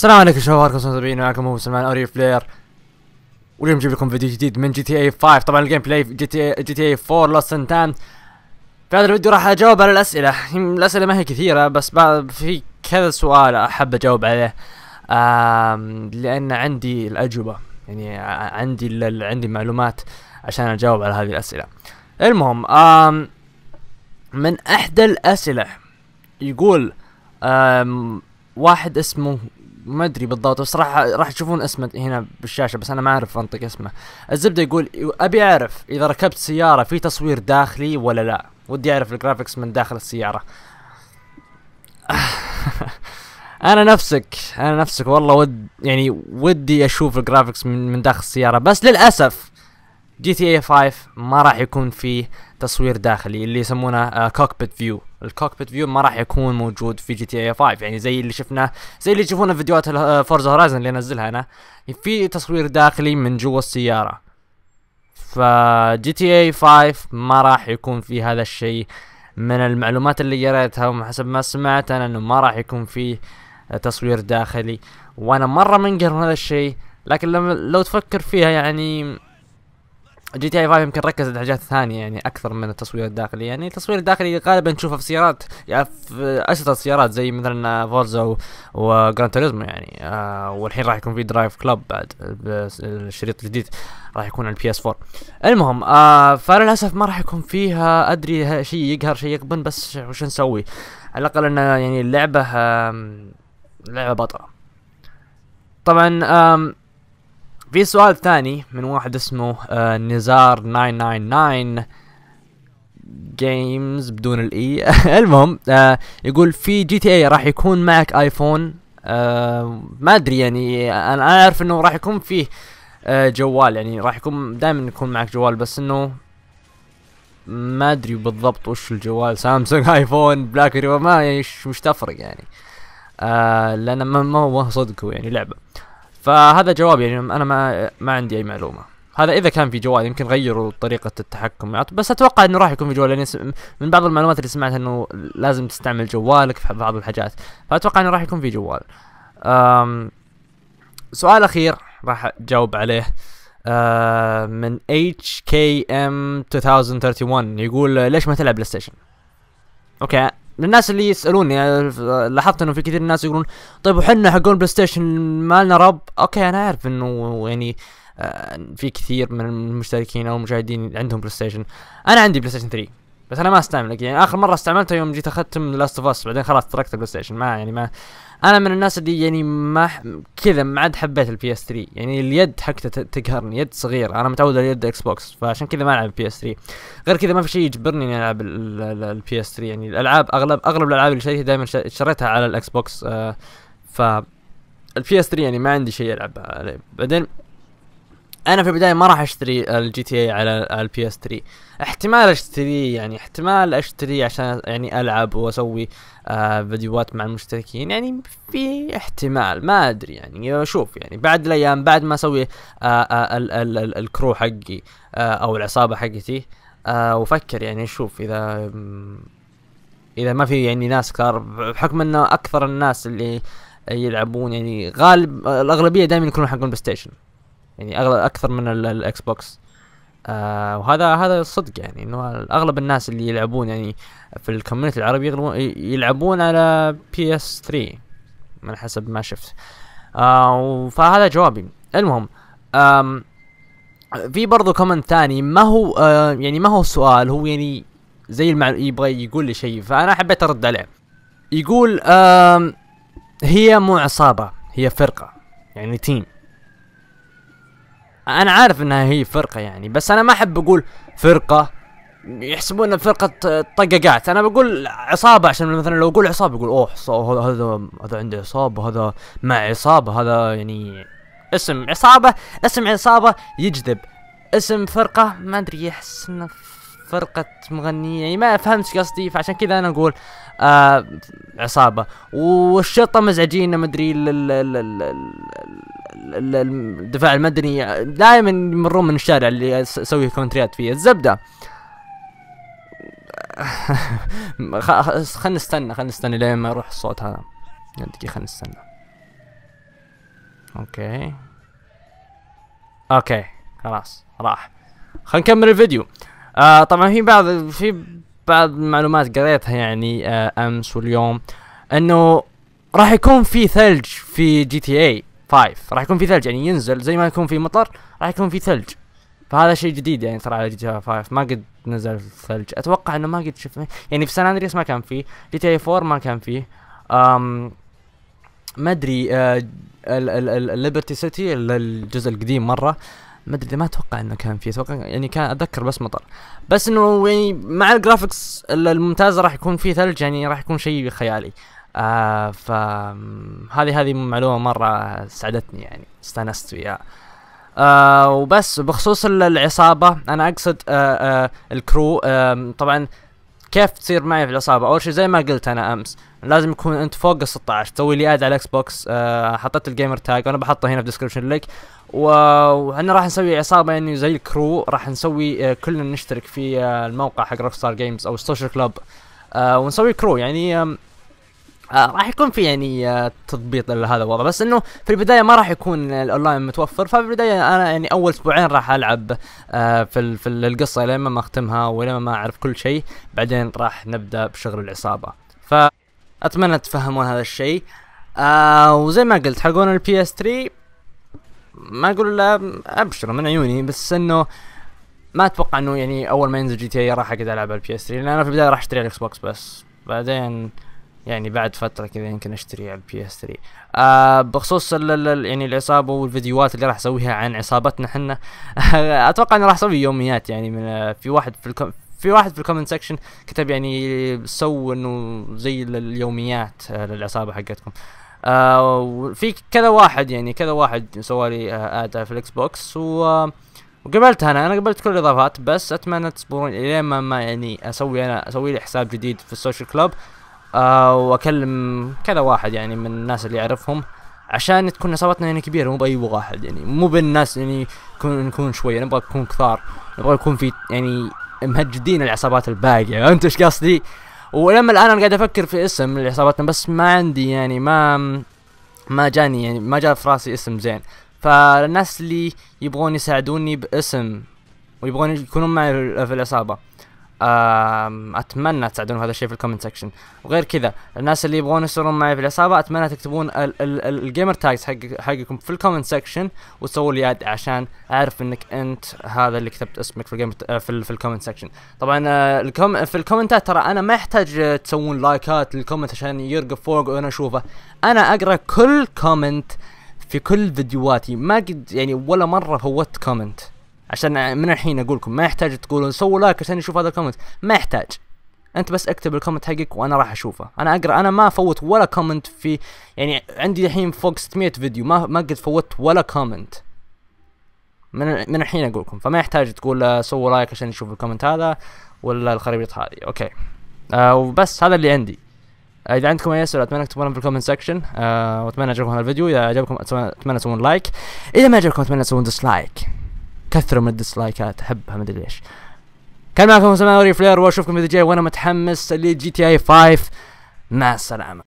السلام عليكم شباب سبعين معكم هو سلمان اوري بلاير واليوم جيب لكم فيديو جديد من جي تي اي 5 طبعا الجيم بلاي جي تي اي جي تي اي 4 لوست ان تايم في هذا الفيديو راح اجاوب على الاسئله الاسئله ما هي كثيره بس في كذا سؤال احب اجاوب عليه لان عندي الاجوبه يعني عندي عندي معلومات عشان اجاوب على هذه الاسئله المهم من احدى الاسئله يقول واحد اسمه ما ادري بالضبط بس راح راح تشوفون اسمه هنا بالشاشه بس انا ما اعرف انطق اسمه الزبده يقول ابي اعرف اذا ركبت سياره في تصوير داخلي ولا لا ودي اعرف الجرافكس من داخل السياره انا نفسك انا نفسك والله ود يعني ودي اشوف الجرافكس من, من داخل السياره بس للاسف جي تي اي 5 ما راح يكون فيه تصوير داخلي اللي يسمونه كوكبيت فيو الكوكبيت فيو ما راح يكون موجود في جي تي اي 5 يعني زي اللي شفناه زي اللي تشوفونه فيديوهات فورزا هورايزن آه، اللي انزلها انا في تصوير داخلي من جوا السياره ف جي تي اي 5 ما راح يكون في هذا الشيء من المعلومات اللي قريتها وحسب ما سمعت انا انه ما راح يكون في آه، تصوير داخلي وانا مره منقر من هذا الشيء لكن لما لو تفكر فيها يعني جي تي اي 5 يمكن ركزت على حاجات ثانيه يعني اكثر من التصوير الداخلي يعني التصوير الداخلي غالبا نشوفه في سيارات يعني في اشهر السيارات زي مثلا فورزا وجراند توريزمو يعني آه والحين راح يكون في درايف كلاب بعد الشريط الجديد راح يكون على البي اس 4 المهم آه فللاسف ما راح يكون فيها ادري شيء يقهر شيء يقبن بس وش نسوي على الاقل انه يعني اللعبه آه لعبه بطله طبعا آه في سؤال ثاني من واحد اسمه آه نزار 999 جيمز بدون الاي e. المهم آه يقول في جي تي اي راح يكون معك ايفون آه ما ادري يعني انا اعرف انه راح يكون فيه آه جوال يعني راح يكون دائما يكون معك جوال بس انه ما ادري بالضبط وش الجوال سامسونج ايفون بلاك ما مش يعني تفرق يعني آه لان ما هو صدقه يعني لعبه فهذا جوابي يعني انا ما ما عندي اي معلومه هذا اذا كان في جوال يمكن غيروا طريقه التحكم بس اتوقع انه راح يكون في جوال لان من بعض المعلومات اللي سمعتها انه لازم تستعمل جوالك في بعض الحاجات فاتوقع انه راح يكون في جوال أم سؤال اخير راح اجاوب عليه أه من HKM 2031 يقول ليش ما تلعب بلاي ستيشن؟ اوكي للناس اللي يسالوني يعني لاحظت انه في كثير ناس يقولون طيب وحنا حقون بلاي ستيشن مالنا رب اوكي انا عارف انه يعني آه، في كثير من المشتركين او المشاهدين عندهم بلاي ستيشن انا عندي بلاي ستيشن 3 بس انا ما استعملك يعني اخر مره استعملته يوم جيت اخذت لاست اوف اس بعدين خلاص تركت البلاي ستيشن ما يعني ما انا من الناس اللي يعني ما كذا ما عاد حبيت البي اس 3 يعني اليد حقته تقهرني يد صغير انا متعود على يد اكس بوكس فعشان كذا ما العب بي اس 3 غير كذا ما في شيء يجبرني اني العب البي اس 3 يعني الالعاب اغلب اغلب الالعاب اللي شريتها دائما شريتها على الاكس بوكس آه ف البي اس 3 يعني ما عندي شيء العب عليه بعدين انا في البدايه ما راح اشتري الجي تي اي على البي اس 3 احتمال اشتريه يعني احتمال اشتريه عشان يعني العب واسوي آه فيديوهات مع المشتركين يعني في احتمال ما ادري يعني اشوف يعني بعد الايام بعد ما اسوي آه آه ال ال ال الكرو حقي آه او العصابه حقتي آه وفكر يعني اشوف اذا اذا ما في يعني ناس كثار بحكم انه اكثر الناس اللي يلعبون يعني غالب الاغلبيه دائما يكونون حقون بلاي ستيشن يعني اغلى اكثر من الاكس بوكس آه وهذا هذا صدق يعني انه اغلب الناس اللي يلعبون يعني في الكوميونتي العربي يلعبون على بي اس 3 من حسب ما شفت آه فهذا جوابي المهم آم في برضه كومنت ثاني ما هو آه يعني ما هو سؤال هو يعني زي المع... يبغى يقول لي شيء فانا حبيت ارد عليه يقول آم هي مو عصابه هي فرقه يعني تيم انا عارف انها هي فرقه يعني بس انا ما احب اقول فرقه يحسبون فرقة طققات انا بقول عصابة عشان مثلا لو اقول عصابة يقول اوه هذا هذا عنده عصابة هذا مع عصابة هذا يعني اسم عصابة اسم عصابة يجذب اسم فرقة ما ادري يحس انه فرقة مغنية يعني ما فهمتش قصدي فعشان كذا انا اقول آه عصابة والشرطة مزعجين مدري الدفاع المدني دائما يمرون من الشارع اللي اسوي كومنتريات فيه الزبدة خلنا نستنى خلنا نستنى لين ما يروح الصوت هذا دقيقة خلنا نستنى اوكي اوكي خلاص راح خلينا نكمل الفيديو آه طبعا في بعض في بعض المعلومات قريتها يعني آه امس واليوم انه راح يكون في ثلج في جي تي اي 5 راح يكون في ثلج يعني ينزل زي ما يكون في مطر راح يكون في ثلج فهذا شيء جديد يعني ترى على جي تي اي 5 ما قد نزل ثلج اتوقع انه ما قد شفنا يعني في سان اندريس ما كان فيه جي تي اي 4 ما كان فيه أم ما ادري أه الليبرتي سيتي الجزء القديم مره ما ادري ما اتوقع انه كان في اتوقع يعني كان اتذكر بس مطر بس انه يعني مع الجرافكس الممتازه راح يكون في ثلج يعني راح يكون شيء خيالي آه فهذه هذه معلومه مره سعدتني يعني استانست فيها آه وبس بخصوص العصابه انا اقصد آه آه الكرو آه طبعا كيف تصير معي في الاصابه اول شيء زي ما قلت انا امس لازم يكون انت فوق ال 16 تسوي لي اد على الاكس بوكس آه حطيت الجيمر تاج وانا بحطه هنا في الديسكربشن لك واحنا راح نسوي عصابه يعني زي الكرو راح نسوي آه كلنا نشترك في آه الموقع حق روك ستار جيمز او السوشيال كلوب آه ونسوي كرو يعني آه آه راح يكون في يعني آه تضبيط لهذا الوضع بس انه في البدايه ما راح يكون الاونلاين متوفر ففي البدايه انا يعني اول اسبوعين راح العب آه في في القصه لين ما اختمها ولما ما اعرف كل شيء بعدين راح نبدا بشغل العصابه فاتمنى تفهمون هذا الشيء آه وزي ما قلت حقون البي اس 3 ما اقول لا ابشر من عيوني بس انه ما اتوقع انه يعني اول ما ينزل جي تي اي راح اقدر العب على البي اس 3 لان انا في البدايه راح اشتري الاكس بوكس بس بعدين يعني بعد فتره كذا يمكن اشتري على البي اس 3 آه بخصوص الـ الـ يعني العصابه والفيديوهات اللي راح اسويها عن عصابتنا احنا اتوقع اني راح اسوي يوميات يعني من آه، في واحد في الكم في واحد في الكومنت سكشن كتب يعني سو انه زي اليوميات آه، للعصابه حقتكم آه وفي كذا واحد يعني كذا واحد سوالي آه اد في الاكس بوكس و آه، وقبلتها انا انا قبلت كل الاضافات بس اتمنى تصبرون الين ما, ما يعني اسوي انا اسوي لي حساب جديد في السوشيال كلوب آه، واكلم كذا واحد يعني من الناس اللي اعرفهم عشان تكون نصابتنا يعني كبيره مو باي واحد يعني مو بالناس يعني نكون نكون شويه نبغى نكون كثار نبغى يكون في يعني مهجدين العصابات الباقيه انت ايش قصدي؟ ولما الان انا قاعد افكر في اسم لعصابتنا بس ما عندي يعني ما ما جاني يعني ما جاء في راسي اسم زين فالناس اللي يبغون يساعدوني باسم ويبغون يكونون معي في العصابه اتمنى تساعدون هذا الشيء في الكومنت سكشن وغير كذا الناس اللي يبغون يصيرون معي في العصابه اتمنى تكتبون الجيمر تاجز حق حقكم في الكومنت سكشن وتسووا لي اد عشان اعرف انك انت هذا اللي كتبت اسمك في الجيمر آه، في, في الكومنت سكشن طبعا آه، الكوم في الكومنتات ترى انا ما يحتاج آه، تسوون لايكات للكومنت عشان يرقب فوق وانا اشوفه انا اقرا كل كومنت في كل فيديوهاتي ما قد يعني ولا مره فوت كومنت عشان من الحين اقول لكم ما يحتاج تقولون سووا لايك عشان يشوف هذا الكومنت ما يحتاج انت بس اكتب الكومنت حقك وانا راح اشوفه انا اقرا انا ما فوت ولا كومنت في يعني عندي الحين فوق 600 فيديو ما ما قد فوت ولا كومنت من من الحين اقول لكم فما يحتاج تقول سووا لايك عشان نشوف الكومنت هذا ولا الخريبيط هذه اوكي آه وبس هذا اللي عندي آه، اذا عندكم اي اسئله اتمنى تكتبونها في الكومنت سكشن آه، واتمنى يعجبكم هذا الفيديو اذا عجبكم اتمنى تسوون لايك اذا ما عجبكم اتمنى تسوون ديسلايك كثروا من الديسلايكات احبها ما ادري ليش كان معكم سلمان فلير واشوفكم فيديو الجاي وانا متحمس لجي تي اي 5 مع السلامه